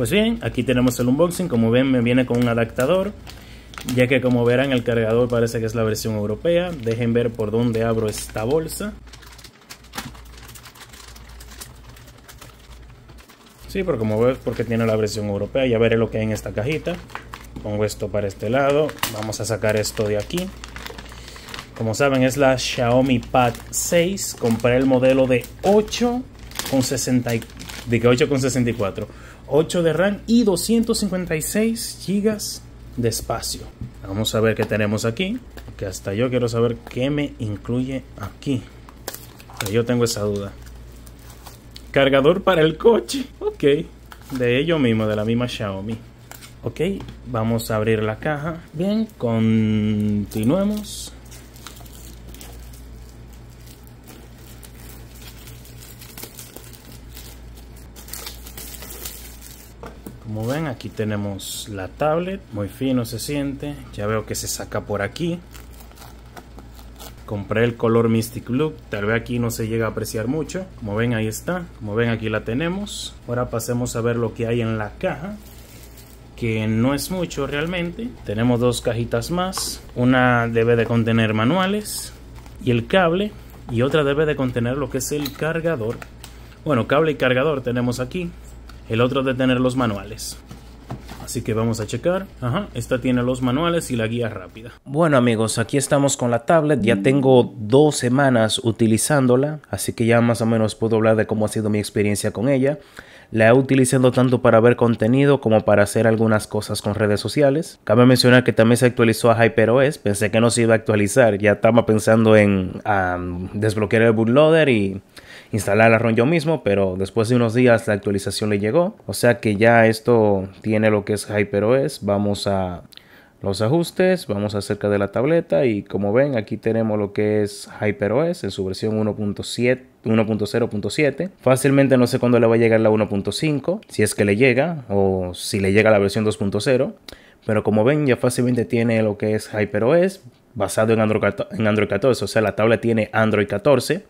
Pues bien, aquí tenemos el unboxing, como ven me viene con un adaptador, ya que como verán el cargador parece que es la versión europea, dejen ver por dónde abro esta bolsa. Sí, pero como ves porque tiene la versión europea, ya veré lo que hay en esta cajita. Pongo esto para este lado, vamos a sacar esto de aquí. Como saben es la Xiaomi Pad 6, compré el modelo de 8 con 8 con 64. 8 de RAM y 256 GB de espacio. Vamos a ver qué tenemos aquí, que hasta yo quiero saber qué me incluye aquí. Yo tengo esa duda. Cargador para el coche. Ok, de ello mismo, de la misma Xiaomi. Ok, vamos a abrir la caja. Bien, continuemos. Como ven, aquí tenemos la tablet, muy fino se siente, ya veo que se saca por aquí. Compré el color Mystic Look. tal vez aquí no se llega a apreciar mucho. Como ven, ahí está, como ven, aquí la tenemos. Ahora pasemos a ver lo que hay en la caja que no es mucho realmente. Tenemos dos cajitas más. Una debe de contener manuales y el cable. Y otra debe de contener lo que es el cargador. Bueno, cable y cargador tenemos aquí el otro de tener los manuales. Así que vamos a checar. Ajá, esta tiene los manuales y la guía rápida. Bueno amigos, aquí estamos con la tablet. Ya tengo dos semanas utilizándola, así que ya más o menos puedo hablar de cómo ha sido mi experiencia con ella. La he utilizado tanto para ver contenido como para hacer algunas cosas con redes sociales. Cabe mencionar que también se actualizó a HyperOS. Pensé que no se iba a actualizar. Ya estaba pensando en desbloquear el bootloader y instalar la ROM yo mismo, pero después de unos días la actualización le llegó. O sea que ya esto tiene lo que es HyperOS. Vamos a los ajustes, vamos acerca de la tableta y como ven aquí tenemos lo que es HyperOS en su versión 1.0.7 fácilmente no sé cuándo le va a llegar la 1.5 si es que le llega o si le llega la versión 2.0 pero como ven ya fácilmente tiene lo que es HyperOS basado en Android, en Android 14 o sea la tabla tiene Android 14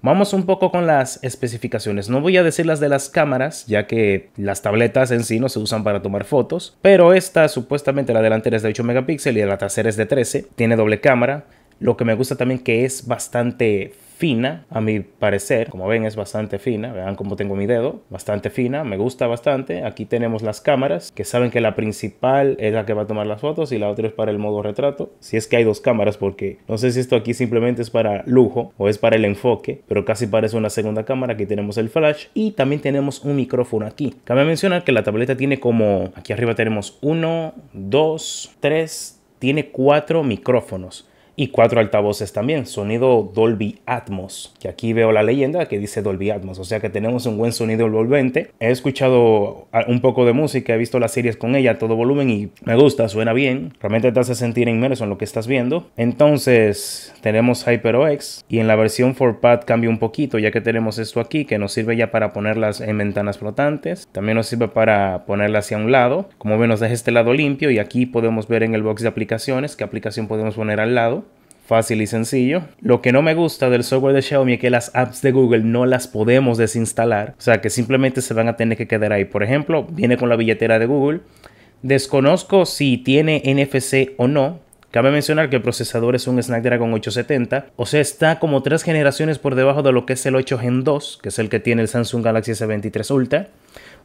Vamos un poco con las especificaciones. No voy a decir las de las cámaras, ya que las tabletas en sí no se usan para tomar fotos, pero esta supuestamente la delantera es de 8 megapíxeles y la trasera es de 13, tiene doble cámara. Lo que me gusta también que es bastante fina, a mi parecer. Como ven, es bastante fina. Vean como tengo mi dedo. Bastante fina, me gusta bastante. Aquí tenemos las cámaras, que saben que la principal es la que va a tomar las fotos y la otra es para el modo retrato. Si es que hay dos cámaras, porque no sé si esto aquí simplemente es para lujo o es para el enfoque, pero casi parece una segunda cámara. Aquí tenemos el flash y también tenemos un micrófono aquí. Cabe mencionar que la tableta tiene como, aquí arriba tenemos uno dos tres tiene cuatro micrófonos y cuatro altavoces también, sonido Dolby Atmos, que aquí veo la leyenda que dice Dolby Atmos, o sea que tenemos un buen sonido envolvente. He escuchado ah, un poco de música, he visto las series con ella a todo volumen y me gusta, suena bien, realmente te hace sentir inmerso en lo que estás viendo. Entonces tenemos HyperOX y en la versión 4Pad cambia un poquito, ya que tenemos esto aquí que nos sirve ya para ponerlas en ventanas flotantes, también nos sirve para ponerlas hacia un lado, como ven nos deja este lado limpio y aquí podemos ver en el box de aplicaciones qué aplicación podemos poner al lado Fácil y sencillo. Lo que no me gusta del software de Xiaomi es que las apps de Google no las podemos desinstalar. O sea que simplemente se van a tener que quedar ahí. Por ejemplo, viene con la billetera de Google. Desconozco si tiene NFC o no. Cabe mencionar que el procesador es un Snapdragon 870, o sea, está como tres generaciones por debajo de lo que es el 8 Gen 2, que es el que tiene el Samsung Galaxy S23 Ultra.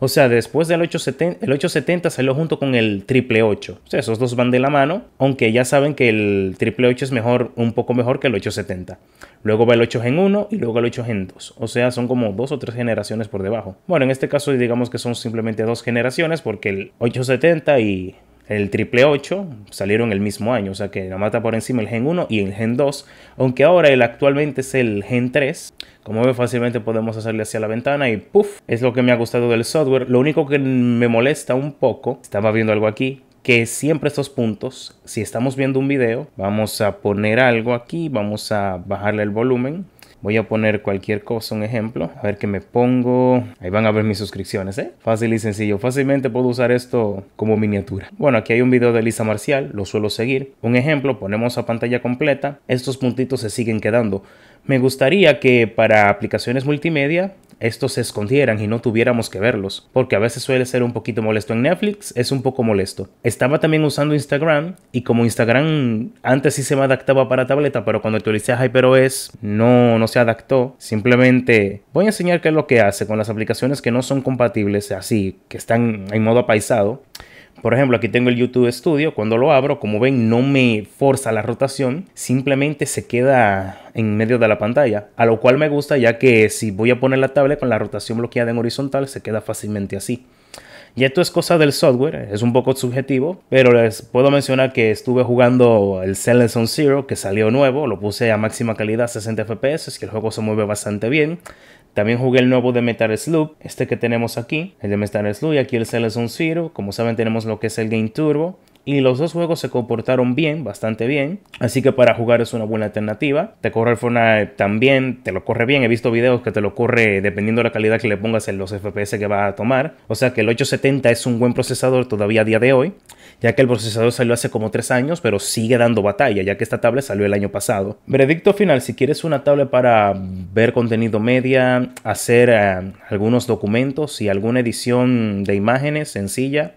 O sea, después del 870, el 870 salió junto con el 888. O sea, esos dos van de la mano, aunque ya saben que el 8 es mejor, un poco mejor que el 870. Luego va el 8 en 1 y luego el 8 en 2. O sea, son como dos o tres generaciones por debajo. Bueno, en este caso digamos que son simplemente dos generaciones porque el 870 y el triple 8 salieron el mismo año, o sea que la mata por encima el Gen 1 y el Gen 2, aunque ahora el actualmente es el Gen 3. Como ve, fácilmente podemos hacerle hacia la ventana y ¡puf! Es lo que me ha gustado del software. Lo único que me molesta un poco, estaba viendo algo aquí, que siempre estos puntos, si estamos viendo un video, vamos a poner algo aquí, vamos a bajarle el volumen Voy a poner cualquier cosa, un ejemplo. A ver qué me pongo. Ahí van a ver mis suscripciones, ¿eh? Fácil y sencillo. Fácilmente puedo usar esto como miniatura. Bueno, aquí hay un video de Lisa Marcial, lo suelo seguir. Un ejemplo, ponemos a pantalla completa. Estos puntitos se siguen quedando. Me gustaría que para aplicaciones multimedia estos se escondieran y no tuviéramos que verlos, porque a veces suele ser un poquito molesto en Netflix, es un poco molesto. Estaba también usando Instagram y como Instagram antes sí se me adaptaba para tableta, pero cuando utilicé HyperOS no, no se adaptó. Simplemente voy a enseñar qué es lo que hace con las aplicaciones que no son compatibles, así que están en modo apaisado. Por ejemplo, aquí tengo el YouTube Studio. Cuando lo abro, como ven, no me forza la rotación. Simplemente se queda en medio de la pantalla. A lo cual me gusta ya que si voy a poner la tablet con la rotación bloqueada en horizontal, se queda fácilmente así. Y esto es cosa del software, es un poco subjetivo, pero les puedo mencionar que estuve jugando el Silence on Zero, que salió nuevo, lo puse a máxima calidad, 60 FPS, es que el juego se mueve bastante bien. También jugué el nuevo de Metal Slug, este que tenemos aquí, el de Metal Slug y aquí el es un Zero. Como saben tenemos lo que es el Game Turbo. Y los dos juegos se comportaron bien, bastante bien. Así que para jugar es una buena alternativa. Te corre el Fortnite también, te lo corre bien. He visto videos que te lo corre dependiendo de la calidad que le pongas en los FPS que va a tomar. O sea que el 870 es un buen procesador todavía a día de hoy ya que el procesador salió hace como tres años, pero sigue dando batalla, ya que esta tablet salió el año pasado. Veredicto final, si quieres una tablet para ver contenido media, hacer eh, algunos documentos y alguna edición de imágenes sencilla,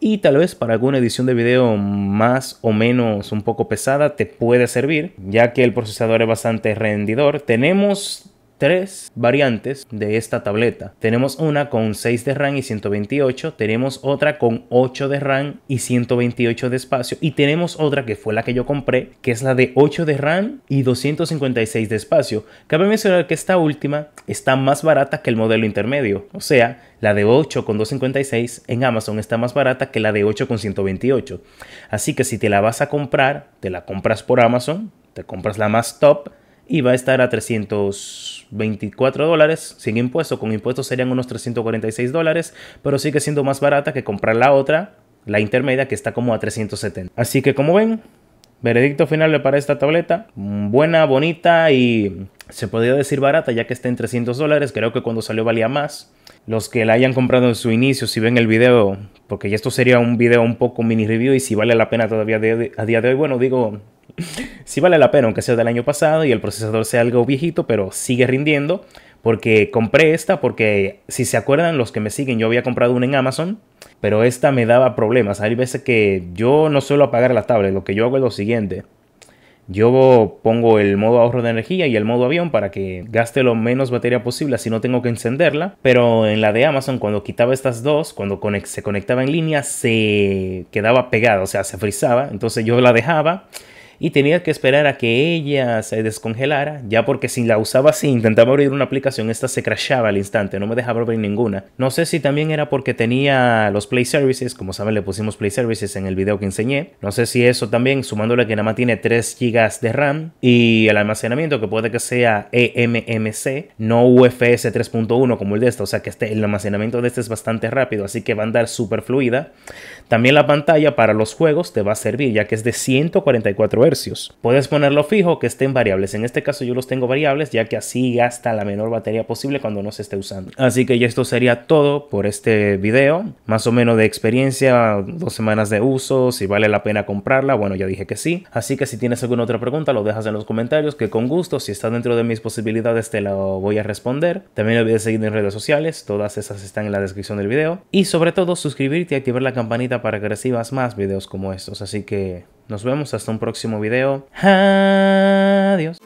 y tal vez para alguna edición de video más o menos un poco pesada te puede servir, ya que el procesador es bastante rendidor. Tenemos tres variantes de esta tableta. Tenemos una con 6 de RAM y 128, tenemos otra con 8 de RAM y 128 de espacio y tenemos otra que fue la que yo compré, que es la de 8 de RAM y 256 de espacio. Cabe mencionar que esta última está más barata que el modelo intermedio, o sea, la de 8 con 256 en Amazon está más barata que la de 8 con 128. Así que si te la vas a comprar, te la compras por Amazon, te compras la más top y va a estar a 300 24 dólares sin impuesto. Con impuestos serían unos 346 dólares, pero sigue siendo más barata que comprar la otra, la intermedia, que está como a 370. Así que como ven, veredicto final para esta tableta. Buena, bonita y se podría decir barata ya que está en 300 dólares. Creo que cuando salió valía más. Los que la hayan comprado en su inicio, si ven el video, porque ya esto sería un video un poco mini review y si vale la pena todavía a día de hoy, bueno, digo, si vale la pena, aunque sea del año pasado y el procesador sea algo viejito, pero sigue rindiendo. Porque compré esta, porque si se acuerdan los que me siguen, yo había comprado una en Amazon, pero esta me daba problemas. Hay veces que yo no suelo apagar la tablet, lo que yo hago es lo siguiente. Yo pongo el modo ahorro de energía y el modo avión para que gaste lo menos batería posible, si no tengo que encenderla. Pero en la de Amazon, cuando quitaba estas dos, cuando se conectaba en línea, se quedaba pegada, o sea, se frizaba. Entonces yo la dejaba y tenía que esperar a que ella se descongelara, ya porque si la usaba así, intentaba abrir una aplicación, esta se crashaba al instante, no me dejaba abrir ninguna. No sé si también era porque tenía los Play Services, como saben le pusimos Play Services en el video que enseñé, no sé si eso también, sumándole que nada más tiene 3 GB de RAM y el almacenamiento que puede que sea eMMC, no UFS 3.1 como el de esta, o sea que este, el almacenamiento de este es bastante rápido, así que va a andar súper fluida. También la pantalla para los juegos te va a servir, ya que es de 144 Hz Puedes ponerlo fijo que estén variables. En este caso yo los tengo variables ya que así gasta la menor batería posible cuando no se esté usando. Así que ya esto sería todo por este video. Más o menos de experiencia, dos semanas de uso, si vale la pena comprarla. Bueno, ya dije que sí. Así que si tienes alguna otra pregunta lo dejas en los comentarios que con gusto, si está dentro de mis posibilidades te lo voy a responder. También voy a seguir en redes sociales, todas esas están en la descripción del video. Y sobre todo suscribirte y activar la campanita para que recibas más videos como estos. Así que nos vemos hasta un próximo video. Adiós.